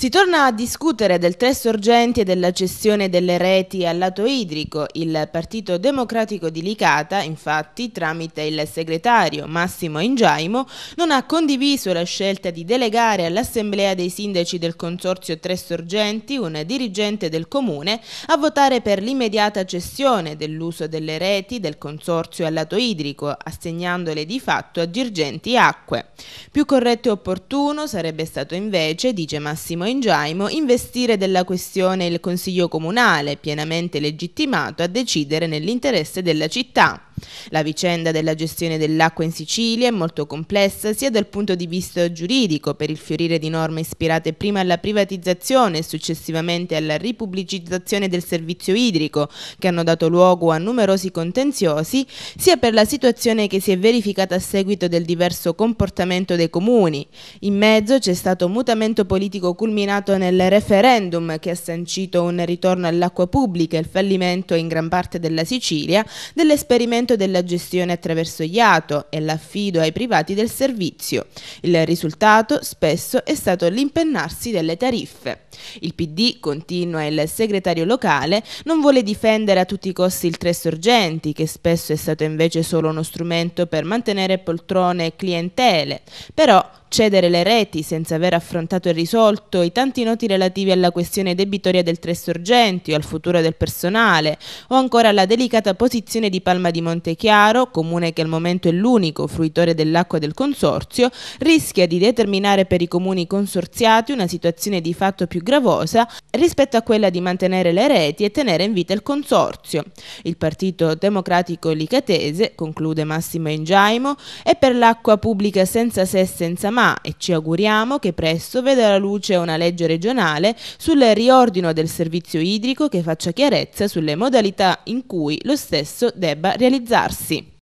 Si torna a discutere del tre sorgenti e della cessione delle reti al lato idrico. Il Partito Democratico di Licata, infatti, tramite il segretario Massimo Ingiaimo, non ha condiviso la scelta di delegare all'Assemblea dei Sindaci del Consorzio Tre Sorgenti un dirigente del Comune a votare per l'immediata cessione dell'uso delle reti del Consorzio al lato idrico, assegnandole di fatto a dirigenti acque. Più corretto e opportuno sarebbe stato invece, dice Massimo Ingiaimo, in Giaimo investire della questione il Consiglio Comunale, pienamente legittimato a decidere nell'interesse della città. La vicenda della gestione dell'acqua in Sicilia è molto complessa sia dal punto di vista giuridico per il fiorire di norme ispirate prima alla privatizzazione e successivamente alla ripubblicizzazione del servizio idrico che hanno dato luogo a numerosi contenziosi, sia per la situazione che si è verificata a seguito del diverso comportamento dei comuni. In mezzo c'è stato un mutamento politico culminato nel referendum che ha sancito un ritorno all'acqua pubblica e il fallimento in gran parte della Sicilia dell'esperimento finanziamento della gestione attraverso IATO e l'affido ai privati del servizio. Il risultato spesso è stato l'impennarsi delle tariffe. Il PD, continua il segretario locale, non vuole difendere a tutti i costi il tre sorgenti, che spesso è stato invece solo uno strumento per mantenere poltrone e clientele. Però cedere le reti senza aver affrontato e risolto i tanti noti relativi alla questione debitoria del Tre Sorgenti o al futuro del personale, o ancora alla delicata posizione di Palma di Montechiaro, comune che al momento è l'unico fruitore dell'acqua del consorzio, rischia di determinare per i comuni consorziati una situazione di fatto più gravosa rispetto a quella di mantenere le reti e tenere in vita il consorzio. Il Partito Democratico Licatese, conclude Massimo Ingiaimo, è per l'acqua pubblica senza se e senza mai ma e ci auguriamo che presto veda la luce una legge regionale sul riordino del servizio idrico che faccia chiarezza sulle modalità in cui lo stesso debba realizzarsi.